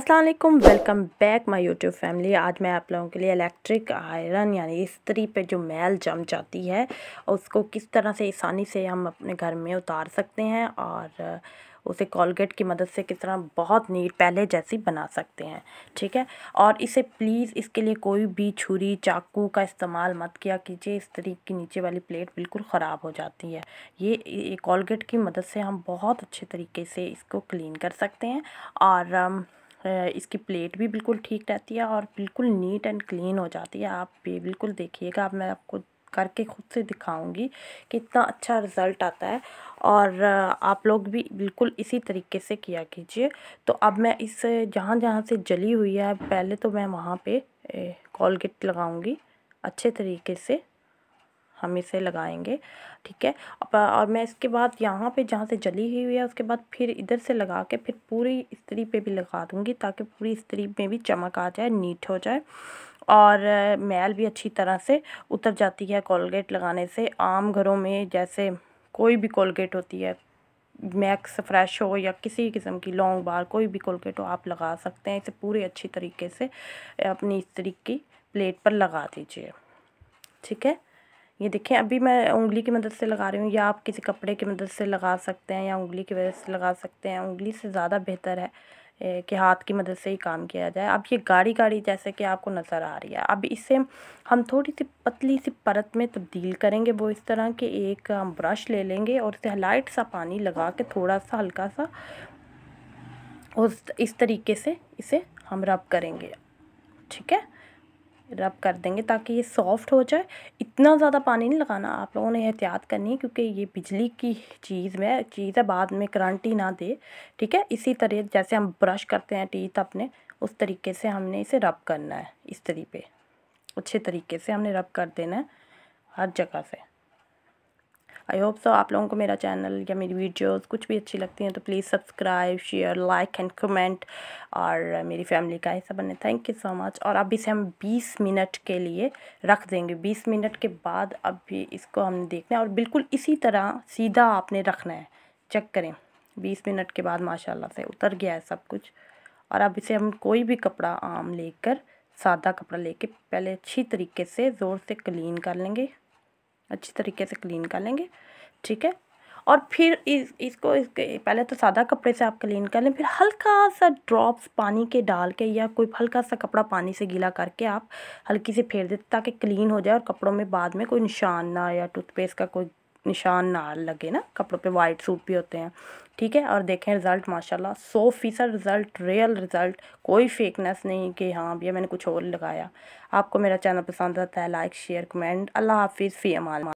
Aslam welcome back my YouTube family आज मैं आप लोगों के लिए इलेक्ट्रिक आयरन यानी इस्त्री पे जो मैल जम जाती है उसको किस तरह से आसानी से हम अपने घर में उतार सकते हैं और उसे कॉलगेट की मदद से किस तरह बहुत नीट पहले जैसी बना सकते हैं ठीक है और इसे प्लीज़ इसके लिए कोई भी छुरी चाकू का इस्तेमाल मत किया कीजिए इस तरीके की नीचे वाली प्लेट बिल्कुल ख़राब हो जाती है ये कॉलगेट की मदद से हम बहुत अच्छे तरीके से इसको क्लीन कर सकते हैं और um, इसकी प्लेट भी बिल्कुल ठीक रहती है और बिल्कुल नीट एंड क्लीन हो जाती है आप भी बिल्कुल देखिएगा अब मैं आपको करके खुद से दिखाऊंगी कि इतना अच्छा रिज़ल्ट आता है और आप लोग भी बिल्कुल इसी तरीके से किया कीजिए तो अब मैं इस जहाँ जहाँ से जली हुई है पहले तो मैं वहाँ पर कॉलगेट लगाऊँगी अच्छे तरीके से हम इसे लगाएंगे ठीक है और मैं इसके बाद यहाँ पे जहाँ से जली हुई है उसके बाद फिर इधर से लगा के फिर पूरी स्त्री पे भी लगा दूँगी ताकि पूरी स्त्री में भी चमक आ जाए नीट हो जाए और मैल भी अच्छी तरह से उतर जाती है कोलगेट लगाने से आम घरों में जैसे कोई भी कोलगेट होती है मैक्स फ्रेश हो या किसी किस्म की लॉन्ग बार कोई भी कोलगेट हो आप लगा सकते हैं इसे पूरे अच्छी तरीके से अपनी स्त्री की प्लेट पर लगा दीजिए ठीक है ये देखें अभी मैं उंगली की मदद से लगा रही हूँ या आप किसी कपड़े की मदद से लगा सकते हैं या उंगली की वजह से लगा सकते हैं उंगली से ज़्यादा बेहतर है कि हाथ की मदद से ही काम किया जाए अब ये गाढ़ी गाढ़ी जैसे कि आपको नज़र आ रही है अब इसे हम थोड़ी सी पतली सी परत में तब्दील करेंगे वो इस तरह के एक हम ब्रश ले लेंगे और इसे लाइट सा पानी लगा के थोड़ा सा हल्का सा उस इस तरीके से इसे हम रब करेंगे ठीक है रब कर देंगे ताकि ये सॉफ़्ट हो जाए इतना ज़्यादा पानी नहीं लगाना आप लोगों ने एहतियात करनी है क्योंकि ये बिजली की चीज़ में चीज़ है बाद में करंट ही ना दे ठीक है इसी तरह जैसे हम ब्रश करते हैं टीथ अपने उस तरीके से हमने इसे रब करना है इस तरीके अच्छे तरीके से हमने रब कर देना है हर जगह से आई होप सो आप लोगों को मेरा चैनल या मेरी वीडियोस कुछ भी अच्छी लगती हैं तो please subscribe share like and comment और मेरी फैमिली का हिस्सा बने थैंक यू सो मच और अब इसे हम बीस मिनट के लिए रख देंगे बीस मिनट के बाद अब भी इसको हमने देखना है और बिल्कुल इसी तरह सीधा आपने रखना है चेक करें बीस मिनट के बाद माशा से उतर गया है सब कुछ और अब इसे हम कोई भी कपड़ा आम लेकर सादा कपड़ा लेके पहले अच्छी तरीके से ज़ोर से क्लीन कर लेंगे अच्छी तरीके से क्लीन कर लेंगे ठीक है और फिर इस इसको इसके पहले तो सादा कपड़े से आप क्लीन कर लें फिर हल्का सा ड्रॉप्स पानी के डाल के या कोई हल्का सा कपड़ा पानी से गीला करके आप हल्की से फेर देते ताकि क्लीन हो जाए और कपड़ों में बाद में कोई निशान ना या टूथपेस्ट का कोई निशान ना लगे ना कपड़ों पे वाइट सूट भी होते हैं ठीक है और देखें रिज़ल्ट माशाल्लाह सौ फीसद रिज़ल्ट रियल रिज़ल्ट कोई फेकनेस नहीं कि हाँ भैया मैंने कुछ और लगाया आपको मेरा चैनल पसंद आता है लाइक शेयर कमेंट अल्लाह हाफिज़ फ़ी अमान